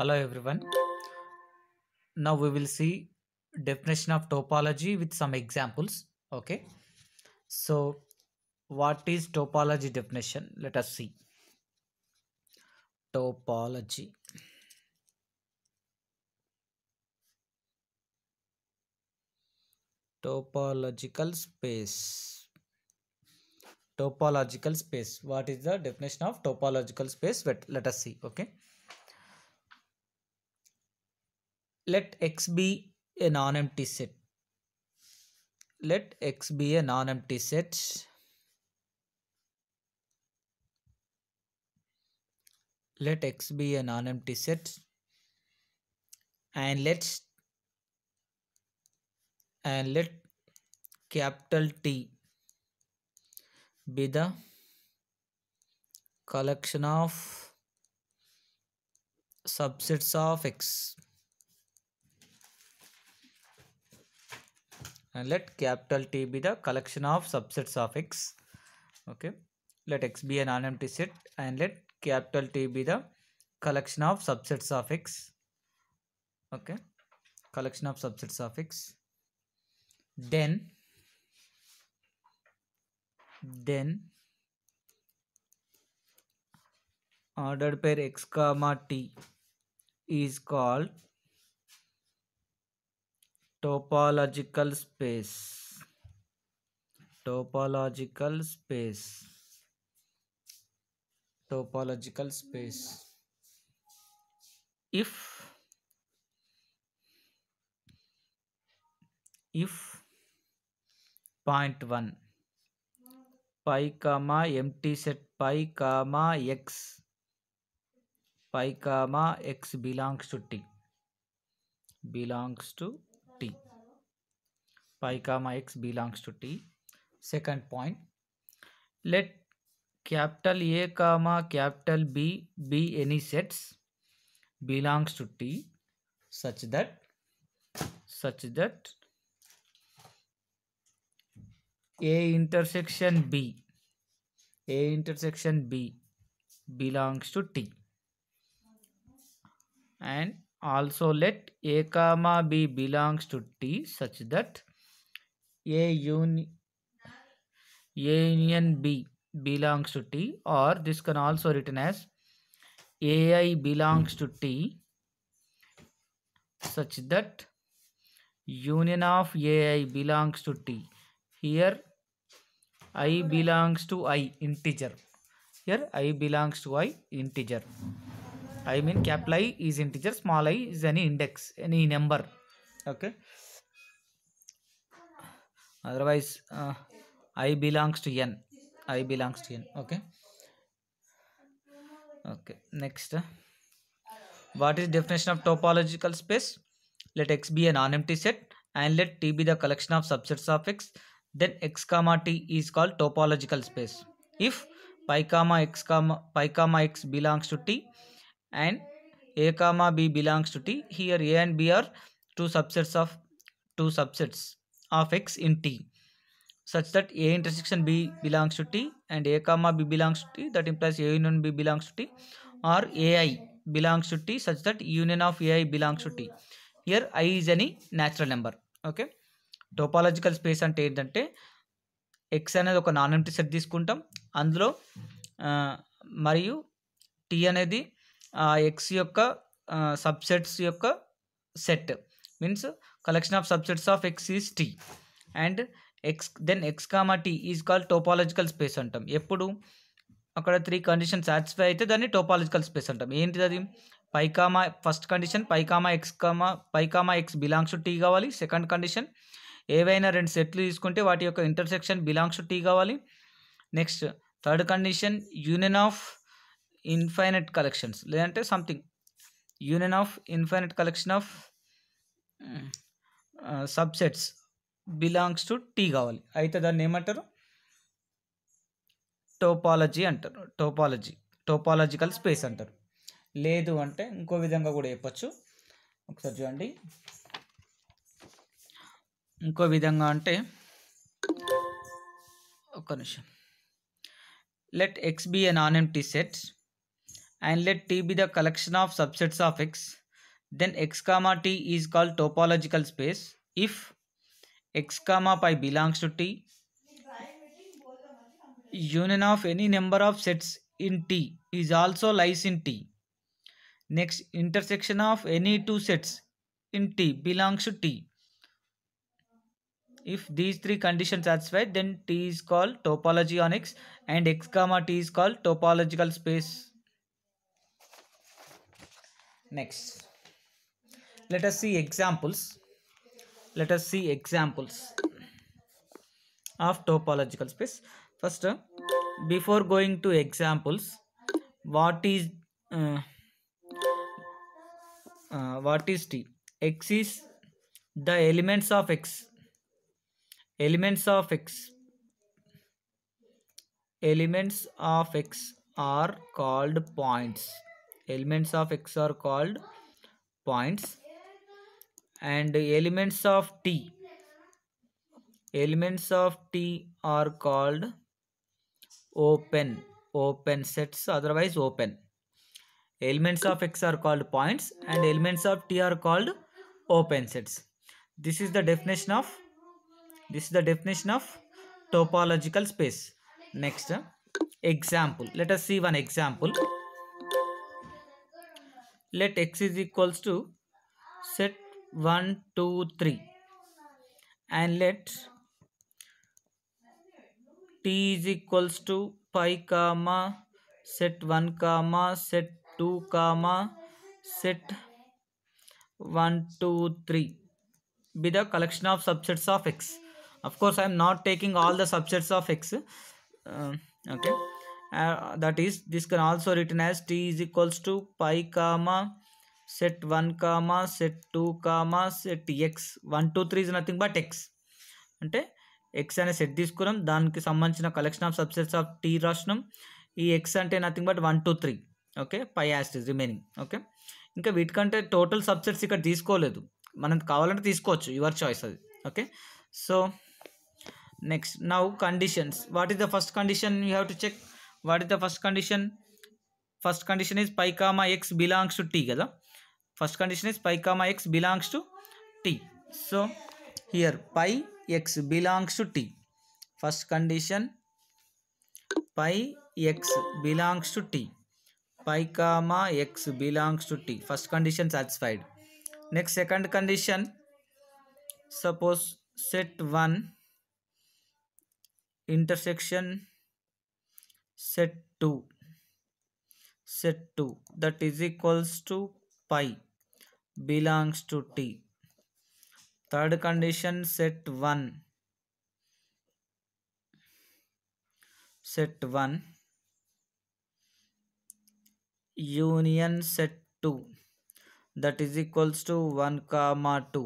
hello everyone now we will see definition of topology with some examples okay so what is topology definition let us see topology topological space topological space what is the definition of topological space let, let us see okay let X be a non-empty set. Let X be a non-empty set. Let X be a non-empty set. And let's and let capital T be the collection of subsets of X. and let capital T be the collection of subsets of X okay let X be an unempty set and let capital T be the collection of subsets of X okay collection of subsets of X then then ordered pair x comma t is called topological space topological space topological space if if point one pi comma M T set pi comma X pi comma X belongs to T belongs to pi comma x belongs to t second point let capital a comma capital b be any sets belongs to t such that such that a intersection b a intersection b belongs to t and also let a comma b belongs to t such that A un B union B belongs to T or this can also written as AI belongs to T such that union of AI belongs to T. Here I belongs to I integer. Here I belongs to I integer. I mean capital I is integer, small i is any index, any number. Okay. otherwise uh, i belongs to n i belongs to n okay okay next what is definition of topological space let x be an non-empty set and let t be the collection of subsets of x then x comma t is called topological space if pi comma x comma pi comma x belongs to t and a comma b belongs to t here a and b are two subsets of two subsets of X in T such that A intersection B belongs to T and A comma B belongs to T that implies A union B belongs to T or A i belongs to T such that union of A i belongs to T here i is అని natural number okay topological space అంటే ఏంటంటే X అనేది ఒక non empty set తీసుకుంటాం అందులో మరియు tea అనేది ఆ ఎక్స్ యొక్క సబ్సెట్స్ యొక్క set means collection of subsets of x is t and x then x comma t is call topological space అంటాం ఎప్పుడు అక్కడ త్రీ కండిషన్ సాటిస్ఫై అయితే దాన్ని టోపాలజికల్ స్పేస్ అంటాం ఏంటిది అది pi comma first condition pi comma x comma pi comma x belongs t కావాలి second condition ఏవైనా రెండు సెట్లు తీసుకుంటే వాటి యొక్క ఇంటర్సెక్షన్ బిలాంగ్స్ టీ కావాలి next third condition union of infinite collections లేదంటే something union of infinite collection of subsets belongs to t కావాలి అయితే దాన్ని ఏమంటారు టోపాలజీ అంటారు టోపాలజీ టోపాలజికల్ స్పేస్ అంటారు లేదు అంటే ఇంకో విధంగా కూడా చెప్పచ్చు ఒకసారి చూడండి ఇంకో విధంగా అంటే ఒక నిమిషం let x be an empty set and let t be the collection of subsets of x then x comma t is called topological space if x comma pi belongs to T, union of any number of sets in T is also lies in T. Next, intersection of any two sets in T belongs to T. If these three conditions satisfied, then T is called topology on X and X comma T is called topological space. Next, let us see examples let us see examples of topological space first uh, before going to examples what is uh, uh, what is t x is the elements of x elements of x elements of x are called points elements of x are called points and elements of T elements of T are called open open sets otherwise open elements of X are called points and elements of T are called open sets this is the definition of this is the definition of topological space next example let us see one example let x is equals to set 1 2 3 and let t is equals to pi comma set 1 comma set 2 comma set 1 2 3 be the collection of subsets of x of course i am not taking all the subsets of x uh, okay uh, that is this can also written as t is equals to pi comma set one comma set two comma set x one two three is nothing but x అంటే x అనే set తీసుకున్నాం దానికి సంబంధించిన collection of subsets of t రాసినాం ఈ x అంటే nothing but one two three okay pi as it is remaining okay ఇంకా వీటికంటే టోటల్ సబ్సెట్స్ ఇక్కడ తీసుకోలేదు మనం కావాలంటే తీసుకోవచ్చు యువర్ చాయిస్ అది okay so next now conditions what is the first condition you have to check what is the first condition first condition is pi comma x belongs to t కదా first condition is pi comma x belongs to t so here pi x belongs to t first condition pi x belongs to t pi comma x belongs to t first condition satisfied next second condition suppose set 1 intersection set 2 set 2 that is equals to pi belongs to T. Third condition set 1. Set 1. Union set 2 that is equals to 1 comma 2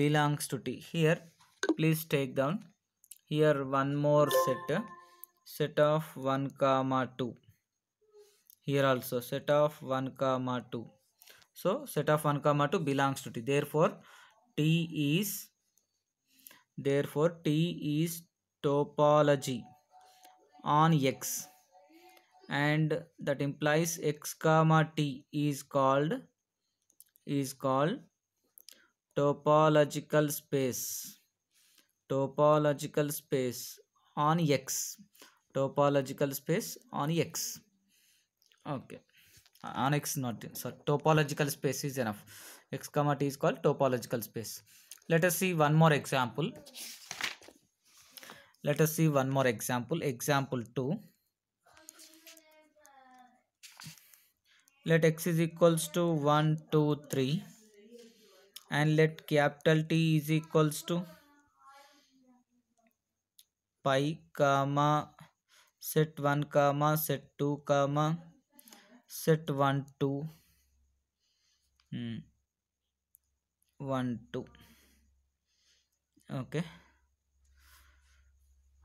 belongs to T. Here please take down here one more set set of 1 comma 2 here also set of 1 comma 2 so set of 1 comma 2 belongs to T. Therefore T is therefore T is topology on X and that implies X comma T is called is called topological space topological space on X topological space on X okay annex not so topological space is enough x comma t is called topological space let us see one more example let us see one more example example 2 let x is equals to 1 2 3 and let capital t is equals to pi comma set 1 comma set 2 comma set 1 2 hmm, 1 2 okay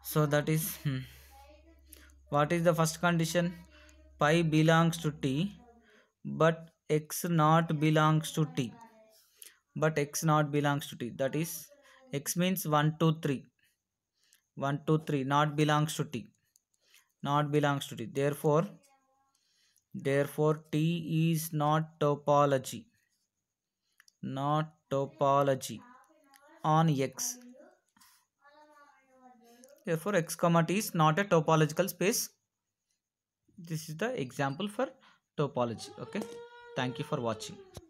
so that is hmm. what is the first condition pi belongs to t but x not belongs to t but x not belongs to t that is x means 1 2 3 1 2 3 not belongs to t not belongs to t therefore Therefore, T is not topology, not topology on X. Therefore, X comma T is not a topological space. This is the example for topology. Okay. Thank you for watching.